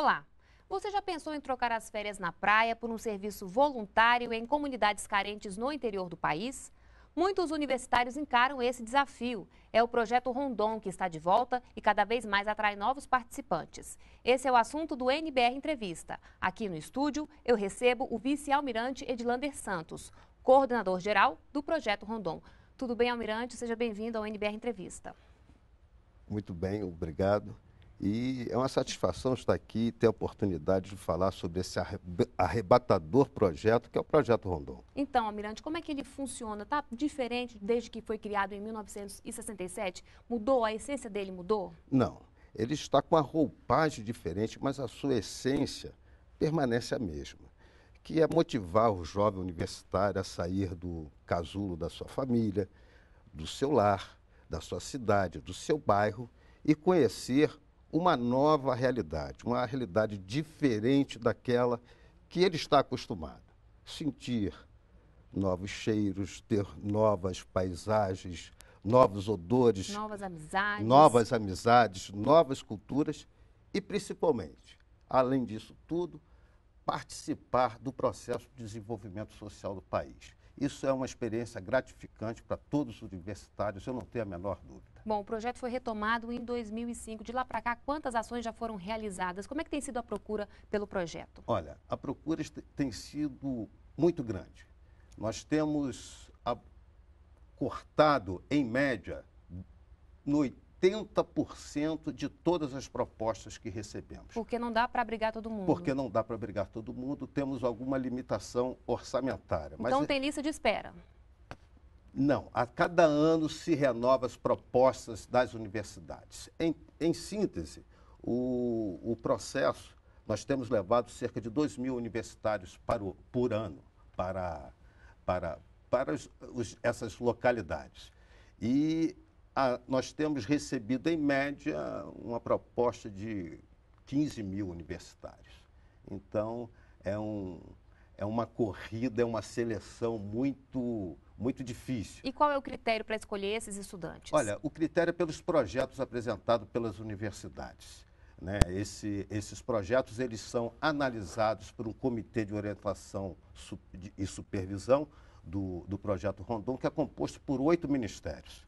Olá! Você já pensou em trocar as férias na praia por um serviço voluntário em comunidades carentes no interior do país? Muitos universitários encaram esse desafio. É o projeto Rondon que está de volta e cada vez mais atrai novos participantes. Esse é o assunto do NBR Entrevista. Aqui no estúdio, eu recebo o vice-almirante Edlander Santos, coordenador-geral do projeto Rondon. Tudo bem, almirante? Seja bem-vindo ao NBR Entrevista. Muito bem, obrigado. E é uma satisfação estar aqui e ter a oportunidade de falar sobre esse arrebatador projeto, que é o Projeto Rondon. Então, Almirante, como é que ele funciona? Está diferente desde que foi criado em 1967? Mudou? A essência dele mudou? Não. Ele está com uma roupagem diferente, mas a sua essência permanece a mesma, que é motivar o jovem universitário a sair do casulo da sua família, do seu lar, da sua cidade, do seu bairro e conhecer uma nova realidade, uma realidade diferente daquela que ele está acostumado. Sentir novos cheiros, ter novas paisagens, novos odores, novas amizades, novas, amizades, novas culturas e, principalmente, além disso tudo, participar do processo de desenvolvimento social do país. Isso é uma experiência gratificante para todos os universitários, eu não tenho a menor dúvida. Bom, o projeto foi retomado em 2005. De lá para cá, quantas ações já foram realizadas? Como é que tem sido a procura pelo projeto? Olha, a procura tem sido muito grande. Nós temos cortado, em média, no 80% de todas as propostas que recebemos. Porque não dá para abrigar todo mundo. Porque não dá para abrigar todo mundo, temos alguma limitação orçamentária. Então é tem lista de espera. Não, a cada ano se renovam as propostas das universidades. Em, em síntese, o, o, processo, nós temos levado cerca de 2 mil universitários o, por ano para, para, para os, os, essas localidades. E a, ah, nós temos recebido, em média, uma proposta de 15 mil universitários. Então, é, um, é uma corrida, é uma seleção muito, muito difícil. E qual é o critério para escolher esses estudantes? Olha, o critério é pelos projetos apresentados pelas universidades. Né? Esse, esses projetos eles são analisados por um comitê de orientação e supervisão do, do projeto Rondon, que é composto por oito ministérios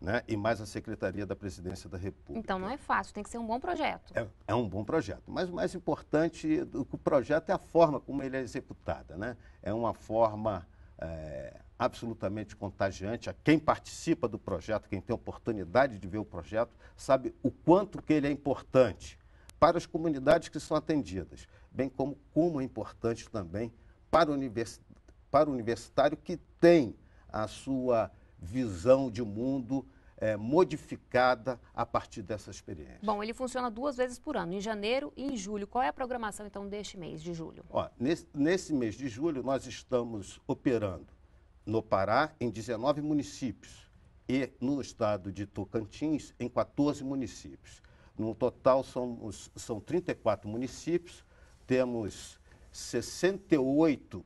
né, e mais a Secretaria da Presidência da República. Então não é fácil, tem que ser um bom projeto. É, é um bom projeto, mas o mais importante do que o projeto é a forma como ele é executado. Né? É uma forma é, absolutamente contagiante. A quem participa do projeto, quem tem oportunidade de ver o projeto, sabe o quanto que ele é importante para as comunidades que são atendidas, bem como como é importante também para para o universitário que tem a sua visão de mundo é, modificada a partir dessa experiência. Bom, ele funciona duas vezes por ano, em janeiro e em julho. Qual é a programação, então, deste mês de julho? Ó, nesse, nesse mês de julho, nós estamos operando no Pará, em 19 municípios, e no estado de Tocantins, em 14 municípios. No total, somos, são 34 municípios, temos 68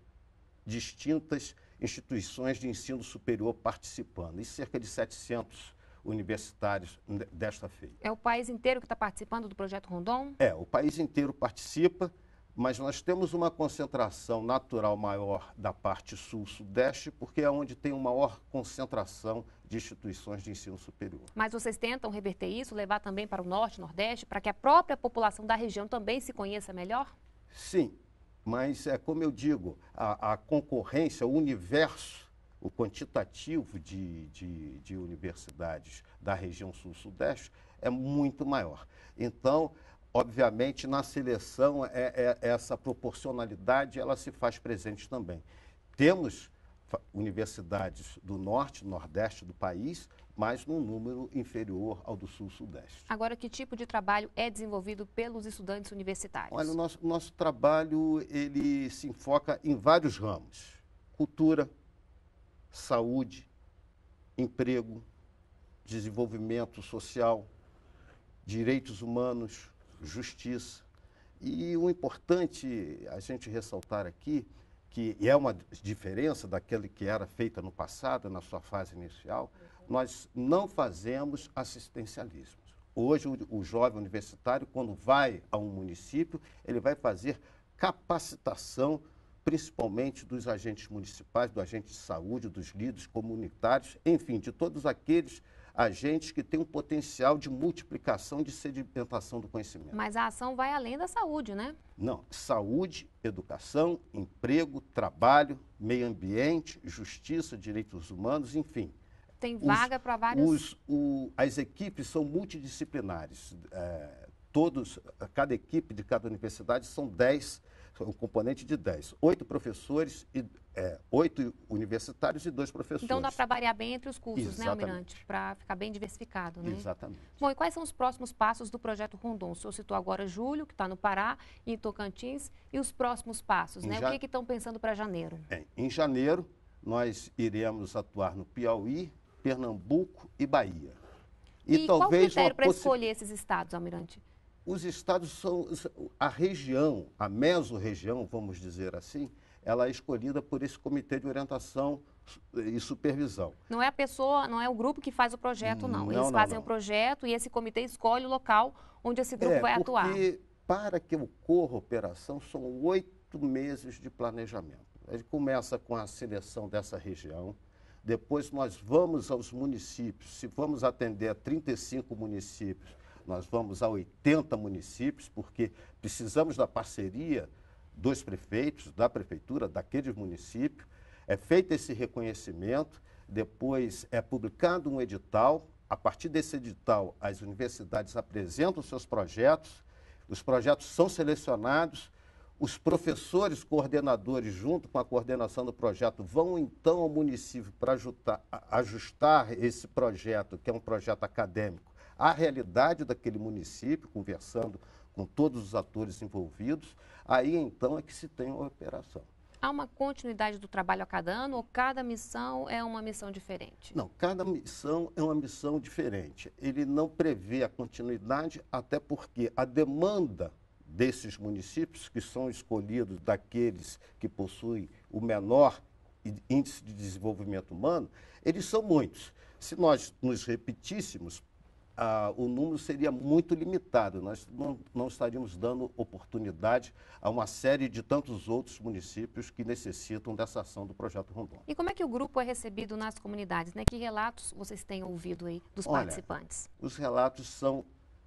distintas instituições de ensino superior participando e cerca de 700 universitários desta feira. É o país inteiro que está participando do projeto Rondon? É, o país inteiro participa, mas nós temos uma concentração natural maior da parte sul-sudeste, porque é onde tem uma maior concentração de instituições de ensino superior. Mas vocês tentam reverter isso, levar também para o norte, nordeste, para que a própria população da região também se conheça melhor? Sim, mas, é como eu digo, a, a concorrência, o universo, o quantitativo de, de, de universidades da região sul-sudeste é muito maior. Então, obviamente, na seleção, é, é, essa proporcionalidade ela se faz presente também. Temos universidades do norte, nordeste do país, mas num número inferior ao do sul-sudeste. Agora, que tipo de trabalho é desenvolvido pelos estudantes universitários? Olha, o nosso, nosso trabalho ele se enfoca em vários ramos: cultura, saúde, emprego, desenvolvimento social, direitos humanos, justiça. E o importante a gente ressaltar aqui que é uma diferença daquele que era feita no passado, na sua fase inicial, nós não fazemos assistencialismo. Hoje, o, o jovem universitário, quando vai a um município, ele vai fazer capacitação, principalmente dos agentes municipais, do agente de saúde, dos líderes comunitários, enfim, de todos aqueles agentes que têm um potencial de multiplicação, de sedimentação do conhecimento. Mas a ação vai além da saúde, né? Não, saúde, educação, emprego, trabalho, meio ambiente, justiça, direitos humanos, enfim. Tem vaga para vários. Os, o, as equipes são multidisciplinares. É, todos, cada equipe de cada universidade são 10 o componente de 10. Oito professores, e, é, oito universitários e dois professores. Então dá para variar bem entre os cursos, né, Exatamente. né, Almirante? Para ficar bem diversificado, né? Exatamente. Bom, e quais são os próximos passos do projeto Rondon? O senhor citou agora Julho, que está no Pará, em Tocantins, e os próximos passos, em né? Ja... O que, que estão pensando para janeiro? É, em janeiro, nós iremos atuar no Piauí, Pernambuco e Bahia. E, e talvez qual o critério para possi... escolher esses estados, Almirante? os estados são. A região, a mesorregião, vamos dizer assim, ela é escolhida por esse comitê de orientação e supervisão. Não é a pessoa, não é o grupo que faz o projeto, não. não Eles não, fazem o projeto e esse comitê escolhe o local onde esse grupo é, vai atuar. Porque para que ocorra a operação são oito meses de planejamento. Ele começa com a seleção dessa região, depois nós vamos aos municípios. Se vamos atender a 35 municípios, nós vamos a 80 municípios, porque precisamos da parceria dos prefeitos, da prefeitura, daquele município. É feito esse reconhecimento, depois é publicado um edital. A partir desse edital, as universidades apresentam seus projetos, os projetos são selecionados, os professores coordenadores, junto com a coordenação do projeto, vão então ao município para ajustar, ajustar esse projeto, que é um projeto acadêmico, a realidade daquele município, conversando com todos os atores envolvidos, aí então é que se tem uma operação. Há uma continuidade do trabalho a cada ano ou cada missão é uma missão diferente? Não, cada missão é uma missão diferente. Ele não prevê a continuidade, até porque a demanda desses municípios que são escolhidos daqueles que possuem o menor índice de desenvolvimento humano, eles são muitos. Se nós nos repetíssemos, ah, o número seria muito limitado. Nós não, não estaríamos dando oportunidade a uma série de tantos outros municípios que necessitam dessa ação do Projeto Rondônia. E como é que o grupo é recebido nas comunidades? Né? Que relatos vocês têm ouvido aí dos Olha, participantes? Os relatos são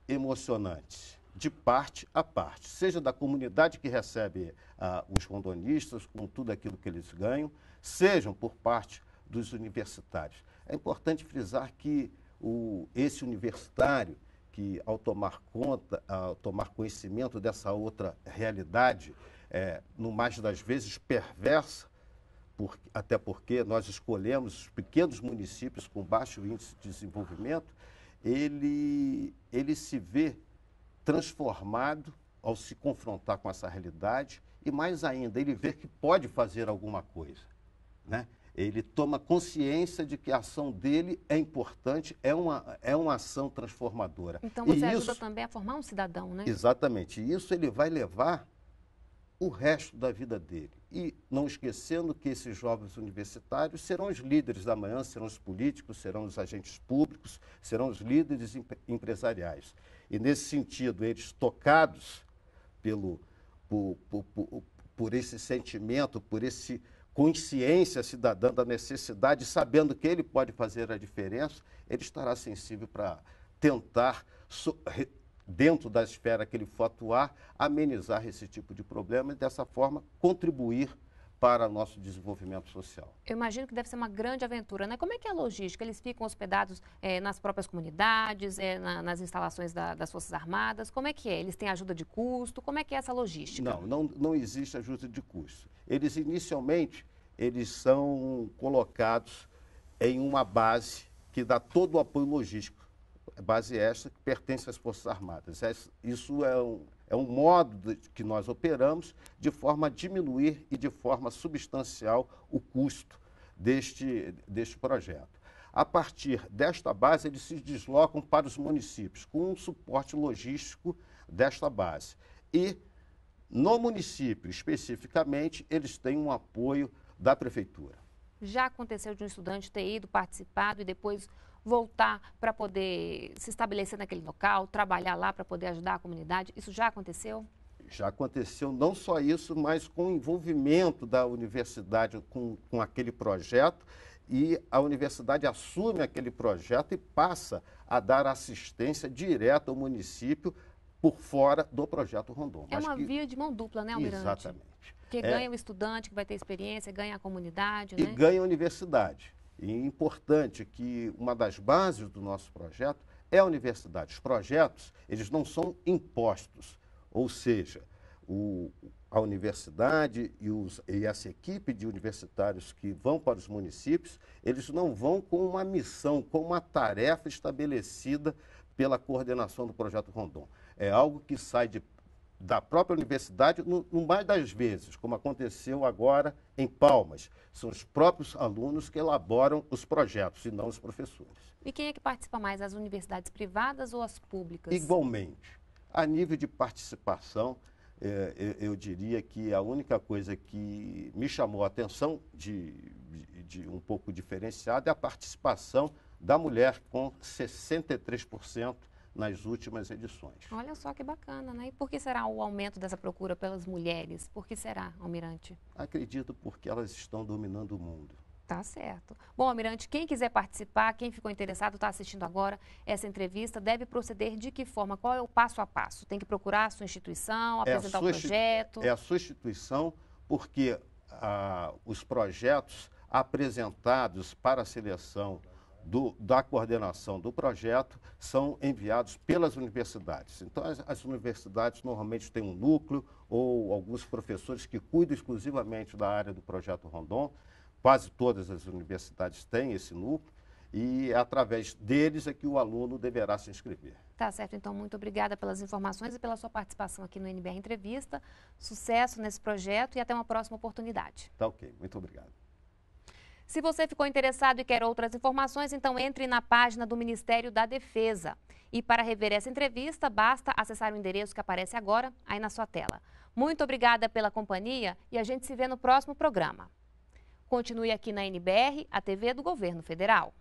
emocionantes, de parte a parte, seja da comunidade que recebe ah, os rondonistas com tudo aquilo que eles ganham, sejam por parte dos universitários. É importante frisar que o, esse universitário que, ao tomar conta, ao tomar conhecimento dessa outra realidade, é, no mais das vezes perversa, por, até porque nós escolhemos pequenos municípios com baixo índice de desenvolvimento, ele, ele se vê transformado ao se confrontar com essa realidade e, mais ainda, ele vê que pode fazer alguma coisa. Né? ele toma consciência de que a ação dele é importante, é uma, é uma ação transformadora. Então você e ajuda isso, também a formar um cidadão, né? Exatamente. E isso ele vai levar o resto da vida dele. E não esquecendo que esses jovens universitários serão os líderes da manhã, serão os políticos, serão os agentes públicos, serão os líderes empresariais. E nesse sentido, eles tocados pelo, por, por, por, por esse sentimento, por esse consciência cidadã da necessidade, sabendo que ele pode fazer a diferença, ele estará sensível para tentar, dentro da esfera que ele for atuar, amenizar esse tipo de problema e, dessa forma, contribuir para nosso desenvolvimento social. Eu imagino que deve ser uma grande aventura, né? Como é que é a logística? Eles ficam hospedados é, nas próprias comunidades, é, na, nas instalações da, das Forças Armadas? Como é que é? Eles têm ajuda de custo? Como é que é essa logística? Não, não, não existe ajuda de custo. Eles inicialmente eles são colocados em uma base que dá todo o apoio logístico. Base essa que pertence às Forças Armadas. Isso é um, é um modo de, que nós operamos de forma a diminuir e de forma substancial o custo deste, deste projeto. A partir desta base, eles se deslocam para os municípios, com um suporte logístico desta base. E no município, especificamente, eles têm um apoio da prefeitura. Já aconteceu de um estudante ter ido, participado e depois voltar para poder se estabelecer naquele local, trabalhar lá para poder ajudar a comunidade? Isso já aconteceu? Já aconteceu não só isso, mas com o envolvimento da universidade com, com aquele projeto e a universidade assume aquele projeto e passa a dar assistência direta ao município por fora do projeto Rondon. É uma que... via de mão dupla, né, Almirante? Exatamente. Porque é... ganha o estudante que vai ter experiência, ganha a comunidade, E né? ganha a universidade. E é importante que uma das bases do nosso projeto é a universidade. Os projetos, eles não são impostos, ou seja, o, a universidade e, os, e, essa equipe de universitários que vão para os municípios, eles não vão com uma missão, com uma tarefa estabelecida pela coordenação do Projeto Rondon. É algo que sai de da própria universidade, no, no, mais das vezes, como aconteceu agora em Palmas. São os próprios alunos que elaboram os projetos e não os professores. E quem é que participa mais, as universidades privadas ou as públicas? Igualmente. A nível de participação, é, eu, eu, diria que a única coisa que me chamou a atenção, de, de um pouco diferenciada, é a participação da mulher, com 63% nas últimas edições. Olha só que bacana, né? E por que será o aumento dessa procura pelas mulheres? Por que será, Almirante? Acredito porque elas estão dominando o mundo. Tá certo. Bom, Almirante, quem quiser participar, quem ficou interessado, está assistindo agora essa entrevista, deve proceder de que forma? Qual é o passo a passo? Tem que procurar a sua instituição, é apresentar é o projeto? É a sua instituição, porque ah, os projetos apresentados para a seleção do, da coordenação do projeto são enviados pelas universidades. Então, as, as, universidades normalmente têm um núcleo ou alguns professores que cuidam exclusivamente da área do projeto Rondon. Quase todas as universidades têm esse núcleo e é através deles é que o aluno deverá se inscrever. Tá certo, então muito obrigada pelas informações e pela sua participação aqui no NBR Entrevista. Sucesso nesse projeto e até uma próxima oportunidade. Tá ok, muito obrigado. Se você ficou interessado e quer outras informações, então entre na página do Ministério da Defesa. E para rever essa entrevista, basta acessar o endereço que aparece agora aí na sua tela. Muito obrigada pela companhia e a gente se vê no próximo programa. Continue aqui na NBR, a TV do Governo Federal.